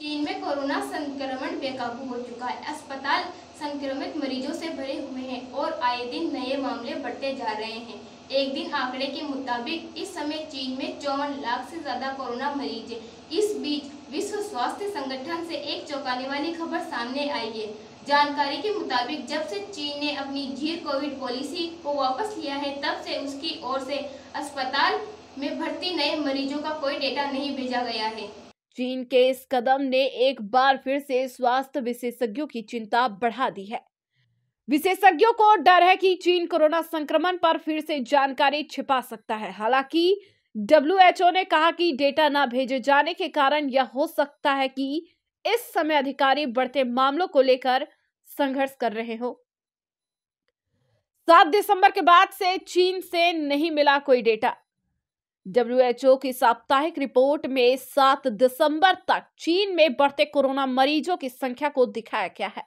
चीन में कोरोना संक्रमण बेकाबू हो चुका है अस्पताल संक्रमित मरीजों से भरे हुए हैं और आए दिन नए मामले बढ़ते जा रहे हैं एक दिन आंकड़े के मुताबिक इस समय चीन में चौवन लाख से ज्यादा कोरोना मरीज है इस बीच विश्व स्वास्थ्य संगठन से एक चौंकाने वाली खबर सामने आई है जानकारी के मुताबिक जब से चीन ने अपनी झीर कोविड पॉलिसी को वापस लिया है तब से उसकी ओर से अस्पताल में भर्ती नए मरीजों का कोई डेटा नहीं भेजा गया है चीन के इस कदम ने एक बार फिर से स्वास्थ्य विशेषज्ञों की चिंता बढ़ा दी है विशेषज्ञों को डर है कि चीन कोरोना संक्रमण पर फिर से जानकारी छिपा सकता है हालांकि डब्ल्यूएचओ ने कहा कि डेटा ना भेजे जाने के कारण यह हो सकता है कि इस समय अधिकारी बढ़ते मामलों को लेकर संघर्ष कर रहे हो सात दिसंबर के बाद से चीन से नहीं मिला कोई डेटा डब्ल्यूएचओ की साप्ताहिक रिपोर्ट में सात दिसंबर तक चीन में बढ़ते कोरोना मरीजों की संख्या को दिखाया गया है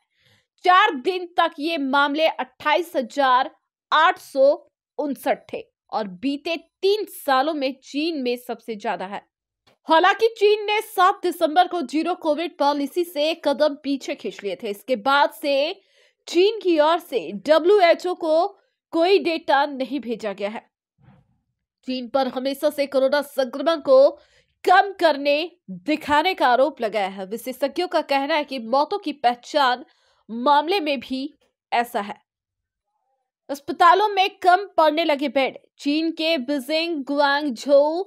चार दिन तक ये मामले अट्ठाईस हजार आठ सौ उनसठ थे और बीते तीन सालों में चीन में सबसे ज्यादा है हालांकि चीन ने 7 दिसंबर को जीरो कोविड पॉलिसी से कदम पीछे खींच लिए थे इसके बाद से चीन की ओर से डब्ल्यूएचओ को कोई डेटा नहीं भेजा गया है चीन पर हमेशा से कोरोना संक्रमण को कम करने दिखाने का आरोप लगाया है विशेषज्ञों का कहना है कि मौतों की पहचान मामले में भी ऐसा है अस्पतालों में कम पड़ने लगे बेड चीन के बीजिंग गुआंगझोऊ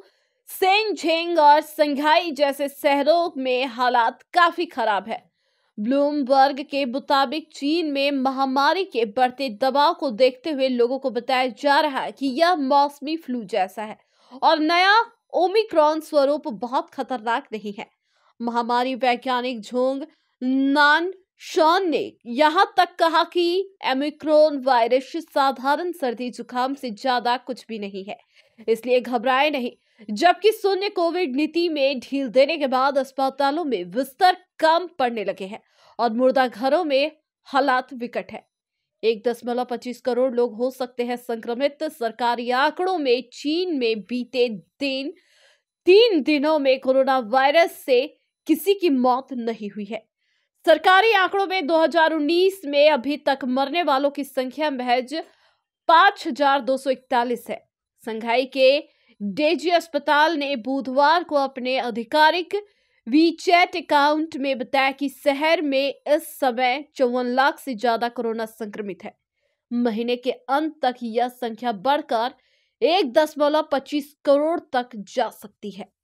सेंगझेंग और संघाई जैसे शहरों में हालात काफी खराब है ब्लूमबर्ग के मुताबिक चीन में महामारी के बढ़ते दबाव को देखते हुए लोगों को बताया जा रहा है कि यह मौसमी फ्लू जैसा है और नया ओमिक्रॉन स्वरूप बहुत खतरनाक नहीं है महामारी वैज्ञानिक झोंग नान शॉन ने यहां तक कहा कि एमिक्रोन वायरस साधारण सर्दी जुकाम से ज्यादा कुछ भी नहीं है इसलिए घबराए नहीं जबकि शून्य कोविड नीति में ढील देने के बाद अस्पतालों में बिस्तर कम पड़ने लगे हैं और मुर्दा घरों में हालात विकट है एक दशमलव पच्चीस करोड़ लोग हो सकते हैं संक्रमित सरकारी आंकड़ों में चीन में बीते दिन तीन दिनों में कोरोना वायरस से किसी की मौत नहीं हुई है सरकारी आंकड़ों में 2019 में अभी तक मरने वालों की संख्या महज पांच है संघाई के डेजी अस्पताल ने बुधवार को अपने आधिकारिक वीचैट अकाउंट में बताया कि शहर में इस समय चौवन लाख से ज्यादा कोरोना संक्रमित है महीने के अंत तक यह संख्या बढ़कर एक दशमलव पच्चीस करोड़ तक जा सकती है